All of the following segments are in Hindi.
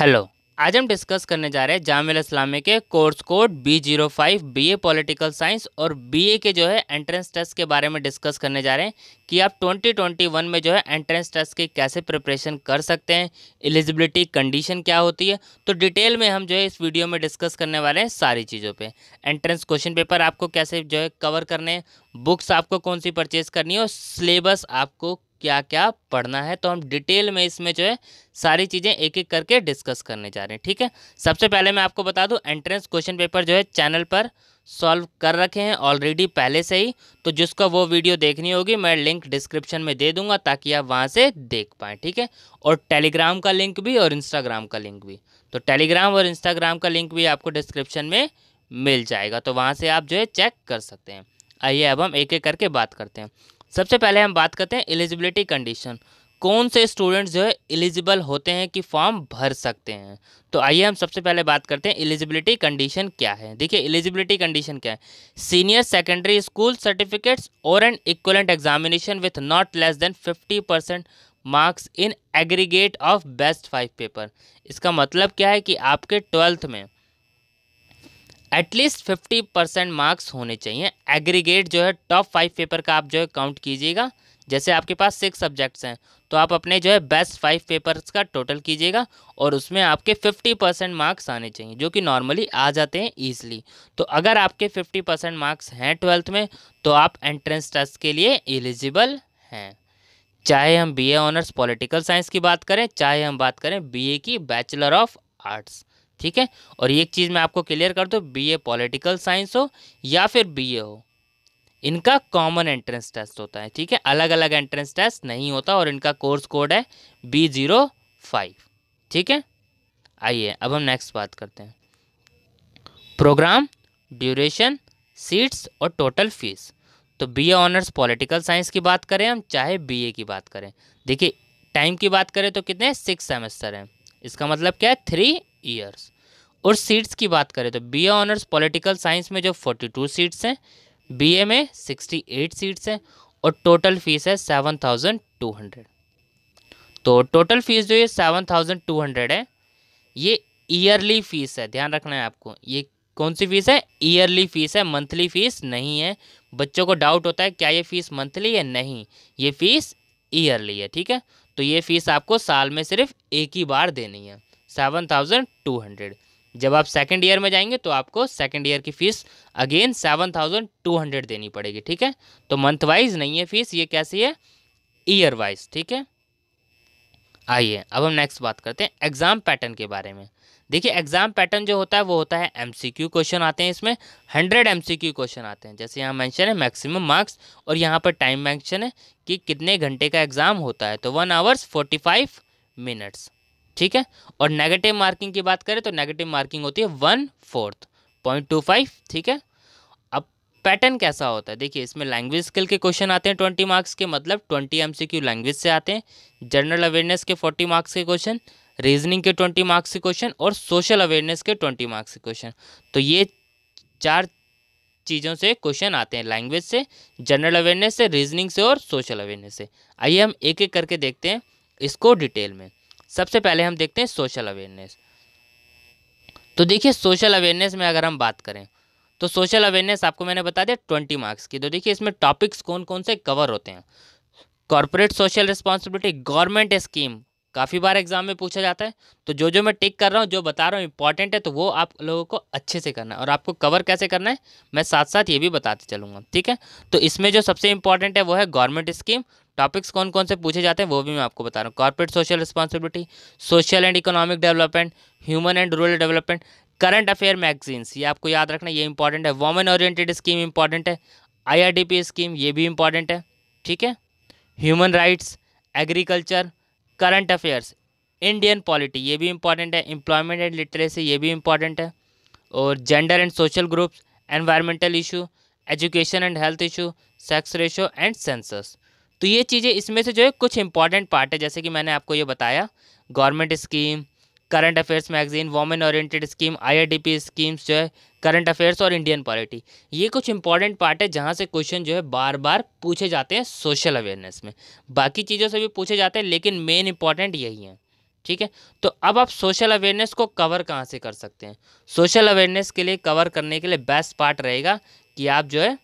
हेलो आज हम डिस्कस करने जा रहे हैं जामिल इस्लामी के course code B zero five B A political science और बी ए के जो है एंट्रेंस टेस्ट के बारे में डिस्कस करने जा रहे हैं कि आप 2021 में जो है एंट्रेंस टेस्ट की कैसे प्रिपरेशन कर सकते हैं एलिजिबिलिटी कंडीशन क्या होती है तो डिटेल में हम जो है इस वीडियो में डिस्कस करने वाले हैं सारी चीज़ों पर एंट्रेंस क्वेश्चन पेपर आपको कैसे जो है कवर करने हैं बुक्स आपको कौन सी परचेज करनी है और सिलेबस आपको क्या क्या पढ़ना है तो हम डिटेल में इसमें जो है सारी चीज़ें एक एक करके डिस्कस करने जा रहे हैं ठीक है सबसे पहले मैं आपको बता दूं एंट्रेंस क्वेश्चन पेपर जो है चैनल पर सॉल्व कर रखे हैं ऑलरेडी पहले से ही तो जिसको वो वीडियो देखनी होगी मैं लिंक डिस्क्रिप्शन में दे दूंगा ताकि आप वहाँ से देख पाएँ ठीक है और टेलीग्राम का लिंक भी और इंस्टाग्राम का लिंक भी तो टेलीग्राम और इंस्टाग्राम का लिंक भी आपको डिस्क्रिप्शन में मिल जाएगा तो वहाँ से आप जो है चेक कर सकते हैं आइए अब हम एक एक करके बात करते हैं सबसे पहले हम बात करते हैं एलिजिबिलिटी कंडीशन कौन से स्टूडेंट्स जो है एलिजिबल होते हैं कि फॉर्म भर सकते हैं तो आइए हम सबसे पहले बात करते हैं एलिजिबिलिटी कंडीशन क्या है देखिए एलिजिबिलिटी कंडीशन क्या है सीनियर सेकेंडरी स्कूल सर्टिफिकेट्स और and equivalent examination with not less than fifty percent marks in aggregate of best five paper इसका मतलब क्या है कि आपके ट्वेल्थ में एटलीस्ट फिफ्टी परसेंट मार्क्स होने चाहिए एग्रीगेट जो है टॉप फाइव पेपर का आप जो है काउंट कीजिएगा जैसे आपके पास सिक्स सब्जेक्ट्स हैं तो आप अपने जो है बेस्ट फाइव पेपर्स का टोटल कीजिएगा और उसमें आपके फिफ्टी परसेंट मार्क्स आने चाहिए जो कि नॉर्मली आ जाते हैं ईजिली तो अगर आपके फिफ्टी परसेंट मार्क्स हैं ट्वेल्थ में तो आप एंट्रेंस टेस्ट के लिए एलिजिबल हैं चाहे हम बी ऑनर्स पॉलिटिकल साइंस की बात करें चाहे हम बात करें बी की बैचलर ऑफ आर्ट्स ठीक है और एक चीज़ मैं आपको क्लियर कर दूँ बी ए पॉलिटिकल साइंस हो या फिर बी ए हो इनका कॉमन एंट्रेंस टेस्ट होता है ठीक है अलग अलग एंट्रेंस टेस्ट नहीं होता और इनका कोर्स कोड है बी जीरो फाइव ठीक है आइए अब हम नेक्स्ट बात करते हैं प्रोग्राम ड्यूरेशन सीट्स और टोटल फीस तो B A honours political science की बात करें हम चाहे बी ए की बात करें देखिए टाइम की बात करें तो कितने सिक्स सेमेस्टर हैं इसका मतलब क्या है थ्री ईयर्स और सीट्स की बात करें तो बी ऑनर्स पॉलिटिकल साइंस में जो फोर्टी टू सीट्स हैं बी ए में सिक्सटी एट सीट्स हैं और टोटल फीस है सेवन थाउजेंड टू हंड्रेड तो टोटल फीस जो ये सेवन थाउजेंड टू हंड्रेड है ये ईयरली फीस है ध्यान रखना है आपको ये कौन सी फीस है ईयरली फीस है मंथली फीस नहीं है बच्चों को डाउट होता है क्या ये फीस मंथली है नहीं ये फीस ईयरली है ठीक है तो ये फीस आपको साल में सिर्फ एक ही बार देनी है सेवन थाउजेंड टू हंड्रेड जब आप सेकेंड ईयर में जाएंगे तो आपको सेकेंड ईयर की fees again seven thousand two hundred देनी पड़ेगी ठीक है तो मंथ वाइज नहीं है फीस ये कैसी है ईयर वाइज ठीक है आइए अब हम नेक्स्ट बात करते हैं एग्ज़ाम पैटर्न के बारे में देखिए एग्ज़ाम पैटर्न जो होता है वो होता है एमसीक्यू क्वेश्चन आते हैं इसमें हंड्रेड एमसीक्यू क्वेश्चन आते हैं जैसे यहाँ मेंशन है मैक्सिमम मार्क्स और यहाँ पर टाइम मेंशन है कि कितने घंटे का एग्ज़ाम होता है तो one hours forty five minutes ठीक है और नेगेटिव मार्किंग की बात करें तो नेगेटिव मार्किंग होती है one fourth point two five ठीक है अब पैटर्न कैसा होता है देखिए इसमें लैंग्वेज स्किल के क्वेश्चन आते हैं ट्वेंटी मार्क्स के मतलब twenty M C Q language से आते हैं जनरल अवेयरनेस के फोर्टी मार्क्स के क्वेश्चन रीजनिंग के ट्वेंटी मार्क्स के क्वेश्चन और सोशल अवेयरनेस के ट्वेंटी मार्क्स के क्वेश्चन तो ये चार चीज़ों से क्वेश्चन आते हैं लैंग्वेज से जनरल अवेयरनेस से रीजनिंग से और सोशल अवेयरनेस से आइए हम एक एक करके देखते हैं इसको डिटेल में सबसे पहले हम देखते हैं सोशल अवेयरनेस तो देखिए सोशल अवेयरनेस में अगर हम बात करें तो सोशल अवेयरनेस आपको मैंने बता दिया ट्वेंटी मार्क्स की तो देखिए इसमें टॉपिक्स कौन कौन से कवर होते हैं corporate social responsibility government scheme काफ़ी बार एग्जाम में पूछा जाता है तो जो जो मैं टिक कर रहा हूँ जो बता रहा हूँ इंपॉर्टेंट है तो वो आप लोगों को अच्छे से करना है और आपको कवर कैसे करना है मैं साथ साथ ये भी बताते चलूँगा ठीक है तो इसमें जो सबसे इंपॉर्टेंट है वो है गवर्नमेंट स्कीम टॉपिक्स कौन कौन से पूछे जाते हैं वो भी मैं आपको बता रहा हूँ corporate social responsibility social and economic development human and rural development current affair magazines ये आपको याद रखना ये इंपॉर्टेंट है वोमेन ओरिएंटेड स्कीम इंपॉर्टेंट है आईआरडीपी स्कीम ये भी इंपॉर्टेंट है ठीक है human rights agriculture current affairs Indian polity ये भी इंपॉर्टेंट है एम्प्लॉयमेंट एंड लिटरेसी ये भी इंपॉर्टेंट है और gender and social groups environmental issue education and health issue sex ratio and census तो ये चीज़ें इसमें से जो है कुछ इंपॉर्टेंट पार्ट है जैसे कि मैंने आपको ये बताया government scheme current affairs magazine women oriented scheme IRDP schemes जो है करंट अफेयर्स और इंडियन पॉलिटी ये कुछ इंपॉर्टेंट पार्ट है जहाँ से क्वेश्चन जो है बार बार पूछे जाते हैं सोशल अवेयरनेस में बाकी चीज़ों से भी पूछे जाते हैं लेकिन मेन इंपॉर्टेंट यही है ठीक है तो अब आप सोशल अवेयरनेस को कवर कहाँ से कर सकते हैं सोशल अवेयरनेस के लिए कवर करने के लिए बेस्ट पार्ट रहेगा कि आप जो है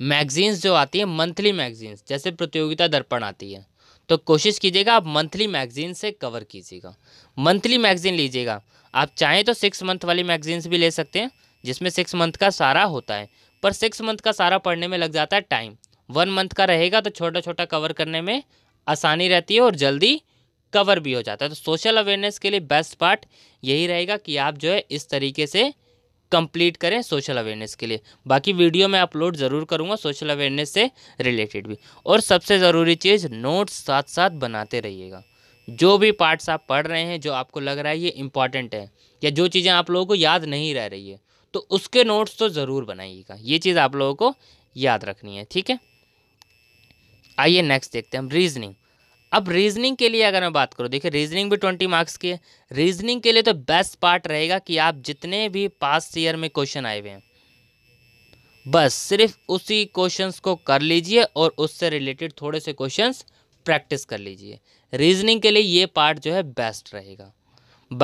मैगजीन्स जो आती हैं मंथली मैगजीन्स जैसे प्रतियोगिता दर्पण आती है तो कोशिश कीजिएगा आप मंथली मैगजीन से कवर कीजिएगा मंथली मैगजीन लीजिएगा आप चाहें तो सिक्स मंथ वाली मैगजीन्स भी ले सकते हैं जिसमें सिक्स मंथ का सारा होता है पर सिक्स मंथ का सारा पढ़ने में लग जाता है टाइम वन मंथ का रहेगा तो छोटा छोटा कवर करने में आसानी रहती है और जल्दी कवर भी हो जाता है तो सोशल अवेयरनेस के लिए बेस्ट पार्ट यही रहेगा कि आप जो है इस तरीके से कंप्लीट करें सोशल अवेयरनेस के लिए बाकी वीडियो मैं अपलोड ज़रूर करूँगा सोशल अवेयरनेस से रिलेटेड भी और सबसे ज़रूरी चीज़ नोट्स साथ साथ बनाते रहिएगा जो भी पार्ट्स आप पढ़ रहे हैं जो आपको लग रहा है ये इंपॉर्टेंट है या जो चीज़ें आप लोगों को याद नहीं रह रही है तो उसके नोट्स तो ज़रूर बनाइएगा ये चीज़ आप लोगों को याद रखनी है ठीक है आइए नेक्स्ट देखते हैं हम रीजनिंग अब रीजनिंग के लिए अगर मैं बात करूँ देखिए रीजनिंग भी ट्वेंटी मार्क्स की है रीजनिंग के लिए तो बेस्ट पार्ट रहेगा कि आप जितने भी पास्ट ईयर में क्वेश्चन आए हुए हैं बस सिर्फ उसी क्वेश्चंस को कर लीजिए और उससे रिलेटेड थोड़े से क्वेश्चंस प्रैक्टिस कर लीजिए रीजनिंग के लिए ये पार्ट जो है बेस्ट रहेगा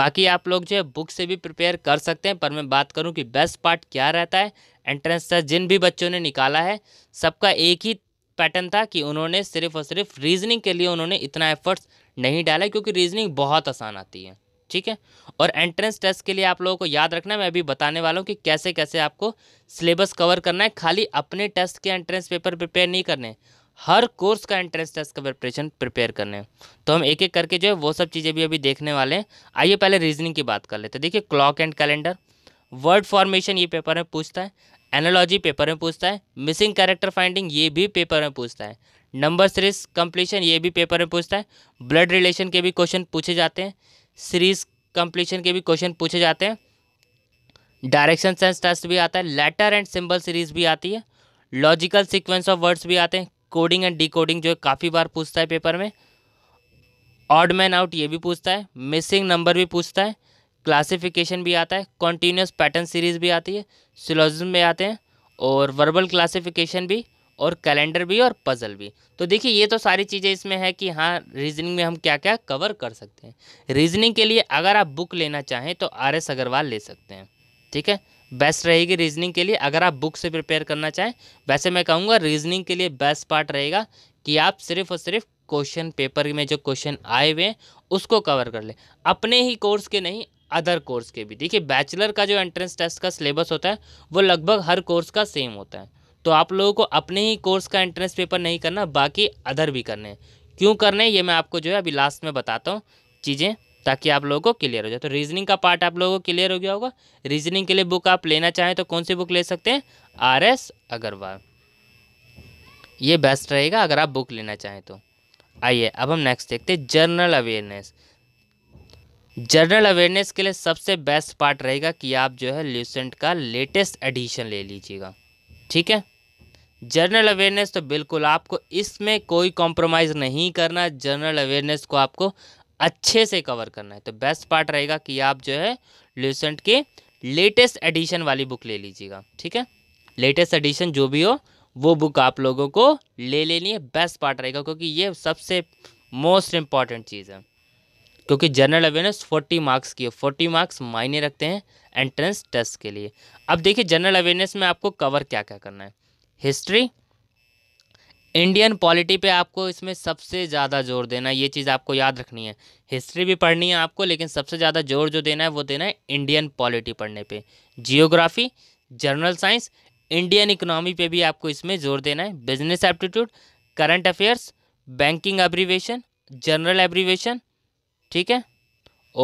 बाकी आप लोग जो है बुक से भी प्रिपेयर कर सकते हैं पर मैं बात करूं कि बेस्ट पार्ट क्या रहता है एंट्रेंस टेस्ट जिन भी बच्चों ने निकाला है सबका एक ही पैटर्न था कि उन्होंने सिर्फ और सिर्फ रीजनिंग के लिए उन्होंने इतना एफर्ट्स नहीं डाला क्योंकि रीजनिंग बहुत आसान आती है ठीक है और एंट्रेंस टेस्ट के लिए आप लोगों को याद रखना मैं अभी बताने वाला हूँ कि कैसे कैसे आपको सिलेबस कवर करना है खाली अपने टेस्ट के एंट्रेंस पेपर प्रिपेयर नहीं करने हर कोर्स का एंट्रेंस टेस्ट का प्रिपरेशन प्रिपेयर करने तो हम एक एक करके जो है वो सब चीज़ें भी अभी देखने वाले हैं आइए पहले रीजनिंग की बात कर लेते हैं देखिए clock and calendar word formation ये पेपर में पूछता है एनालॉजी पेपर में पूछता है मिसिंग कैरेक्टर फाइंडिंग ये भी पेपर में पूछता है नंबर सीरीज कंप्लीशन ये भी पेपर में पूछता है ब्लड रिलेशन के भी क्वेश्चन पूछे जाते हैं सीरीज कंप्लीशन के भी क्वेश्चन पूछे जाते हैं डायरेक्शन सेंस टेस्ट भी आता है लेटर एंड सिंबल सीरीज भी आती है लॉजिकल सिक्वेंस ऑफ वर्ड्स भी आते हैं कोडिंग एंड डिकोडिंग जो काफ़ी बार पूछता है पेपर में ऑड मैन आउट ये भी पूछता है मिसिंग नंबर भी पूछता है क्लासिफिकेशन भी आता है कॉन्टीन्यूस पैटर्न सीरीज़ भी आती है सिलोजम में आते हैं और वर्बल क्लासिफिकेशन भी और कैलेंडर भी और पज़ल भी तो देखिए ये तो सारी चीज़ें इसमें है कि हाँ रीजनिंग में हम क्या क्या कवर कर सकते हैं रीजनिंग के लिए अगर आप बुक लेना चाहें तो आर एस अग्रवाल ले सकते हैं ठीक है बेस्ट रहेगी रीजनिंग के लिए अगर आप बुक से प्रिपेयर करना चाहें वैसे मैं कहूँगा रीजनिंग के लिए बेस्ट पार्ट रहेगा कि आप सिर्फ और सिर्फ क्वेश्चन पेपर में जो क्वेश्चन आए हुए हैं उसको कवर कर लें अपने ही कोर्स के नहीं अदर कोर्स के भी देखिए बैचलर का जो एंट्रेंस टेस्ट का सिलेबस होता है वो लगभग हर कोर्स का सेम होता है तो आप लोगों को अपने ही कोर्स का एंट्रेंस पेपर नहीं करना बाकी अदर भी करने क्यों करने ये मैं आपको जो है अभी लास्ट में बताता हूँ चीज़ें ताकि आप लोगों को क्लियर हो जाए तो रीजनिंग का पार्ट आप लोगों को क्लियर हो गया होगा रीजनिंग के लिए बुक आप लेना चाहें तो कौन सी बुक ले सकते हैं आर एस अग्रवाल ये बेस्ट रहेगा अगर आप बुक लेना चाहें तो आइए अब हम नेक्स्ट देखते हैं जनरल अवेयरनेस जनरल अवेयरनेस के लिए सबसे बेस्ट पार्ट रहेगा कि आप जो है ल्यूसेंट का लेटेस्ट एडिशन ले लीजिएगा ठीक है जनरल अवेयरनेस तो बिल्कुल आपको इसमें कोई कॉम्प्रोमाइज़ नहीं करना जनरल अवेयरनेस को आपको अच्छे से कवर करना है तो बेस्ट पार्ट रहेगा कि आप जो है ल्यूसेंट के लेटेस्ट एडिशन वाली बुक ले लीजिएगा ठीक है लेटेस्ट एडिशन जो भी हो वो बुक आप लोगों को ले लेनी है बेस्ट पार्ट रहेगा क्योंकि ये सबसे मोस्ट इम्पॉर्टेंट चीज़ है क्योंकि जनरल अवेयरनेस फोर्टी मार्क्स की है फोर्टी मार्क्स मायने रखते हैं एंट्रेंस टेस्ट के लिए अब देखिए जनरल अवेयरनेस में आपको कवर क्या क्या करना है हिस्ट्री इंडियन पॉलिटी पे आपको इसमें सबसे ज़्यादा जोर देना ये चीज़ आपको याद रखनी है हिस्ट्री भी पढ़नी है आपको लेकिन सबसे ज़्यादा जोर जो देना है वो देना है इंडियन पॉलिटी पढ़ने पे geography general science Indian economy पे भी आपको इसमें जोर देना है business aptitude current affairs banking abbreviation general abbreviation ठीक है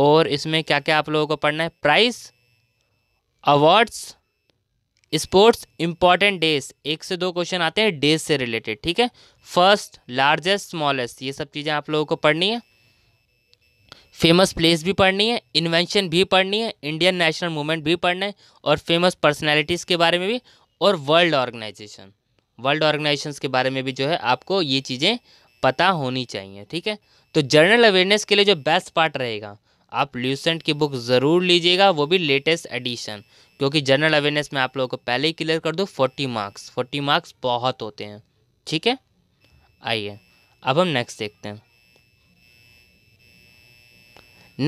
और इसमें क्या क्या आप लोगों को पढ़ना है prize awards sports important days एक से दो क्वेश्चन आते हैं डेज से रिलेटेड ठीक है फर्स्ट लार्जेस्ट स्मॉलेस्ट ये सब चीज़ें आप लोगों को पढ़नी है फेमस प्लेस भी पढ़नी है इन्वेंशन भी पढ़नी है इंडियन नेशनल मूवमेंट भी पढ़ना है और फेमस पर्सनैलिटीज़ के बारे में भी और वर्ल्ड ऑर्गेनाइजेशन वर्ल्ड ऑर्गेनाइजेशन के बारे में भी जो है आपको ये चीज़ें पता होनी चाहिए ठीक है तो जनरल अवेयरनेस के लिए जो बेस्ट पार्ट रहेगा आप ल्यूसेंट की बुक ज़रूर लीजिएगा वो भी लेटेस्ट एडिशन क्योंकि जनरल अवेयरनेस में आप लोगों को पहले ही क्लियर कर दो फोर्टी मार्क्स फोर्टी मार्क्स बहुत होते हैं ठीक है आइए अब हम नेक्स्ट देखते हैं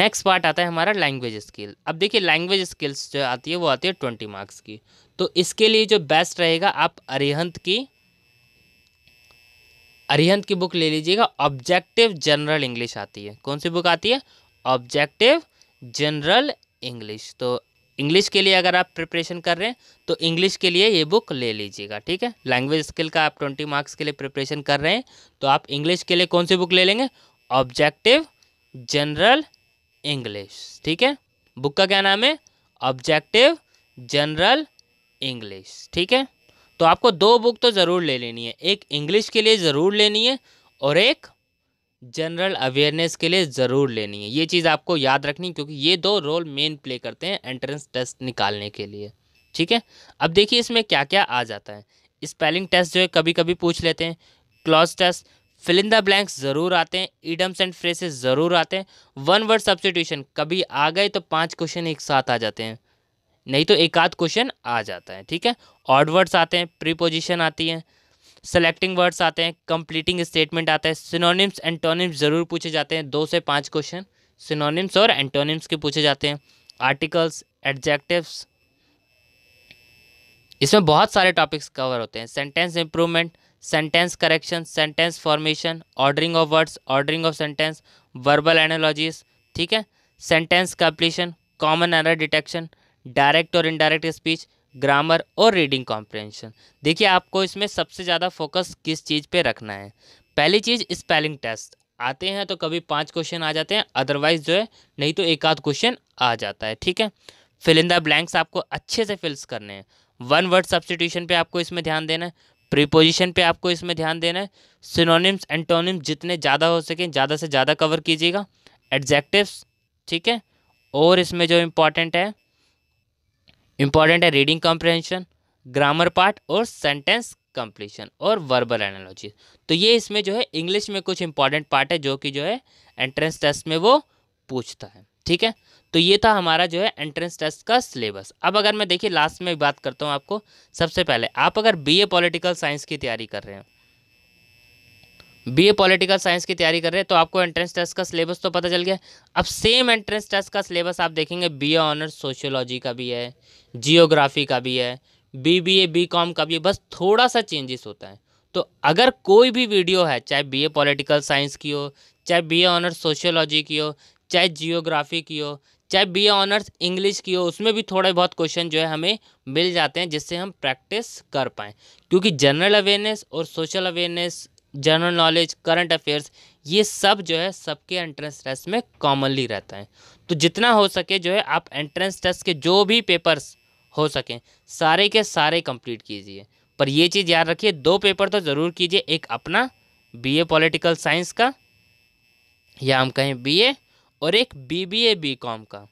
नेक्स्ट पार्ट आता है हमारा लैंग्वेज स्किल अब देखिए लैंग्वेज स्किल्स जो आती है वो आती है ट्वेंटी मार्क्स की तो इसके लिए जो बेस्ट रहेगा आप अरिहंत की अरिहंत की बुक ले लीजिएगा ऑब्जेक्टिव जनरल इंग्लिश आती है कौन सी बुक आती है ऑब्जेक्टिव जनरल इंग्लिश तो इंग्लिश के लिए अगर आप प्रिपरेशन कर रहे हैं तो इंग्लिश के लिए ये बुक ले लीजिएगा ठीक है लैंग्वेज स्किल का आप ट्वेंटी मार्क्स के लिए प्रिपरेशन कर रहे हैं तो आप इंग्लिश के लिए कौन सी बुक ले लेंगे ऑब्जेक्टिव जनरल इंग्लिश ठीक है बुक का क्या नाम है ऑब्जेक्टिव जनरल इंग्लिश ठीक है तो आपको दो बुक तो ज़रूर ले लेनी है एक इंग्लिश के लिए ज़रूर लेनी है और एक जनरल अवेयरनेस के लिए ज़रूर लेनी है ये चीज़ आपको याद रखनी क्योंकि ये दो रोल मेन प्ले करते हैं एंट्रेंस टेस्ट निकालने के लिए ठीक है अब देखिए इसमें क्या क्या आ जाता है स्पेलिंग टेस्ट जो है कभी कभी पूछ लेते हैं cloze test fill in the the blanks ज़रूर आते हैं ईडम्स एंड फ्रेसेस ज़रूर आते हैं वन वर्ड सब्सटीट्यूशन कभी आ गए तो पांच क्वेश्चन एक साथ आ जाते हैं नहीं तो एक आध क्वेश्चन आ जाता है ठीक है ऑड वर्ड्स आते हैं प्रीपोजिशन आती है सेलेक्टिंग वर्ड्स आते हैं कंप्लीटिंग स्टेटमेंट आते हैं सिनोनिम्स एंटोनिम्स ज़रूर पूछे जाते हैं दो से पाँच क्वेश्चन सिनोनिम्स और एंटोनिम्स के पूछे जाते हैं आर्टिकल्स एडजेक्टिव्स इसमें बहुत सारे टॉपिक्स कवर होते हैं sentence improvement sentence correction sentence formation ordering of words ordering of sentence verbal analogies ठीक है sentence completion common error detection direct और इनडायरेक्ट स्पीच ग्रामर और रीडिंग कॉम्प्रेंशन देखिए आपको इसमें सबसे ज़्यादा फोकस किस चीज़ पे रखना है पहली चीज़ स्पेलिंग टेस्ट आते हैं तो कभी पांच क्वेश्चन आ जाते हैं अदरवाइज जो है नहीं तो एक आध क्वेश्चन आ जाता है ठीक है फिलिंदा ब्लैंक्स आपको अच्छे से फिल्स करने हैं वन वर्ड सब्सटीट्यूशन पर आपको इसमें ध्यान देना है प्रीपोजिशन पर आपको इसमें ध्यान देना है सिनोनिम्स एंटोनिम्स जितने ज़्यादा हो सकें ज़्यादा से ज़्यादा कवर कीजिएगा एडजेक्टिव्स ठीक है और इसमें जो इम्पॉर्टेंट है इंपॉर्टेंट है रीडिंग कॉम्प्रहेंशन ग्रामर पार्ट और सेंटेंस कंप्लीशन और वर्बल एनालॉजी तो ये इसमें जो है इंग्लिश में कुछ इंपॉर्टेंट पार्ट है जो कि जो है एंट्रेंस टेस्ट में वो पूछता है ठीक है तो ये था हमारा जो है एंट्रेंस टेस्ट का सिलेबस अब अगर मैं देखिए लास्ट में बात करता हूँ आपको सबसे पहले आप अगर बीए पॉलिटिकल साइंस की तैयारी कर रहे हैं बीए पॉलिटिकल साइंस की तैयारी कर रहे हैं तो आपको एंट्रेंस टेस्ट का सिलेबस तो पता चल गया अब सेम एंट्रेंस टेस्ट का सिलेबस आप देखेंगे बीए ऑनर्स सोशियोलॉजी का भी है जियोग्राफी का भी है बीबीए बीकॉम का भी बस थोड़ा सा चेंजेस होता है तो अगर कोई भी वीडियो है चाहे ए पॉलिटिकल साइंस की हो चाहे बी ऑनर्स सोशियोलॉजी की हो चाहे जियोग्राफी की हो चाहे बी ऑनर्स इंग्लिश की हो उसमें भी थोड़े बहुत क्वेश्चन जो है हमें मिल जाते हैं जिससे हम प्रैक्टिस कर पाएँ क्योंकि जनरल अवेयरनेस और social awareness general knowledge current affairs ये सब जो है सबके एंट्रेंस टेस्ट में कॉमनली रहता है तो जितना हो सके जो है आप एंट्रेंस टेस्ट के जो भी पेपर्स हो सकें सारे के सारे कंप्लीट कीजिए पर यह चीज़ याद रखिए दो पेपर तो ज़रूर कीजिए एक अपना बीए पॉलिटिकल साइंस का या हम कहें बीए और एक बीबीए बीकॉम का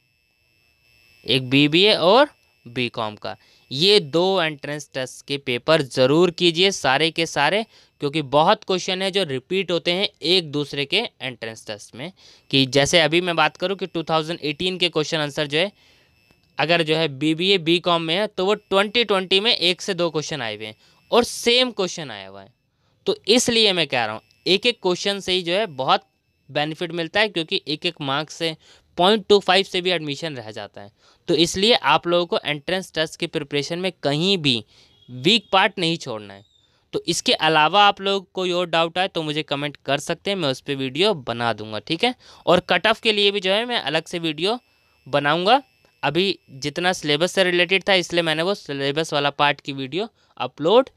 एक बीबीए और बीकॉम का ये दो एंट्रेंस टेस्ट के पेपर ज़रूर कीजिए सारे के सारे क्योंकि बहुत क्वेश्चन है जो रिपीट होते हैं एक दूसरे के एंट्रेंस टेस्ट में कि जैसे अभी मैं बात करूं कि 2018 के क्वेश्चन आंसर जो है अगर जो है B B A B com में है तो वो 2020 में एक से दो क्वेश्चन आए हुए हैं और सेम क्वेश्चन आया हुआ है तो इसलिए मैं कह रहा हूँ एक एक क्वेश्चन से ही जो है बहुत बेनिफिट मिलता है क्योंकि एक एक मार्क्स से पॉइंट टू फाइव से भी एडमिशन रह जाता है तो इसलिए आप लोगों को एंट्रेंस टेस्ट की प्रिपरेशन में कहीं भी वीक पार्ट नहीं छोड़ना है तो इसके अलावा आप लोग कोई और डाउट आए तो मुझे कमेंट कर सकते हैं मैं उस पर वीडियो बना दूंगा ठीक है और कट ऑफ के लिए भी जो है मैं अलग से वीडियो बनाऊँगा अभी जितना सिलेबस से रिलेटेड था इसलिए मैंने वो सिलेबस वाला पार्ट की वीडियो अपलोड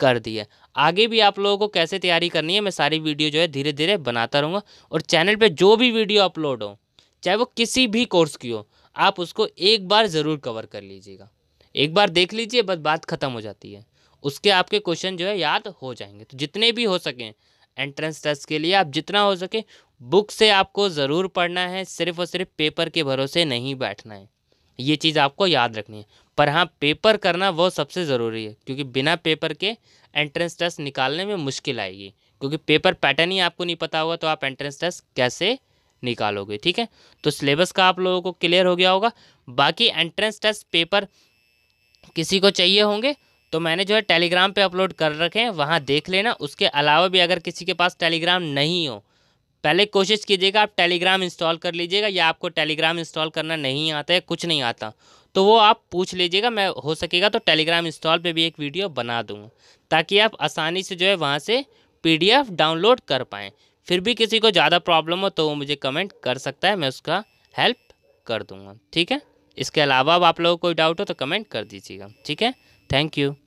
कर दी है आगे भी आप लोगों को कैसे तैयारी करनी है मैं सारी वीडियो जो है धीरे धीरे बनाता रहूँगा और चैनल पर जो भी वीडियो अपलोड हो चाहे वो किसी भी कोर्स की हो आप उसको एक बार ज़रूर कवर कर लीजिएगा एक बार देख लीजिए बस बात ख़त्म हो जाती है उसके आपके क्वेश्चन जो है याद हो जाएंगे तो जितने भी हो सकें एंट्रेंस टेस्ट के लिए आप जितना हो सके बुक से आपको ज़रूर पढ़ना है सिर्फ और सिर्फ पेपर के भरोसे नहीं बैठना है ये चीज़ आपको याद रखनी है पर हाँ पेपर करना वो सबसे ज़रूरी है क्योंकि बिना पेपर के एंट्रेंस टेस्ट निकालने में मुश्किल आएगी क्योंकि पेपर पैटर्न ही आपको नहीं पता होगा तो आप एंट्रेंस टेस्ट कैसे निकालोगे ठीक है तो सिलेबस का आप लोगों को क्लियर हो गया होगा बाकी एंट्रेंस टेस्ट पेपर किसी को चाहिए होंगे तो मैंने जो है टेलीग्राम पे अपलोड कर रखे हैं वहाँ देख लेना उसके अलावा भी अगर किसी के पास टेलीग्राम नहीं हो पहले कोशिश कीजिएगा आप टेलीग्राम इंस्टॉल कर लीजिएगा या आपको टेलीग्राम इंस्टॉल करना नहीं आता है कुछ नहीं आता तो वो आप पूछ लीजिएगा मैं हो सकेगा तो टेलीग्राम इंस्टॉल पर भी एक वीडियो बना दूँगा ताकि आप आसानी से जो है वहाँ से पी डाउनलोड कर पाएँ फिर भी किसी को ज़्यादा प्रॉब्लम हो तो वो मुझे कमेंट कर सकता है मैं उसका हेल्प कर दूँगा ठीक है इसके अलावा अब आप लोगों को कोई डाउट हो तो कमेंट कर दीजिएगा ठीक है थैंक यू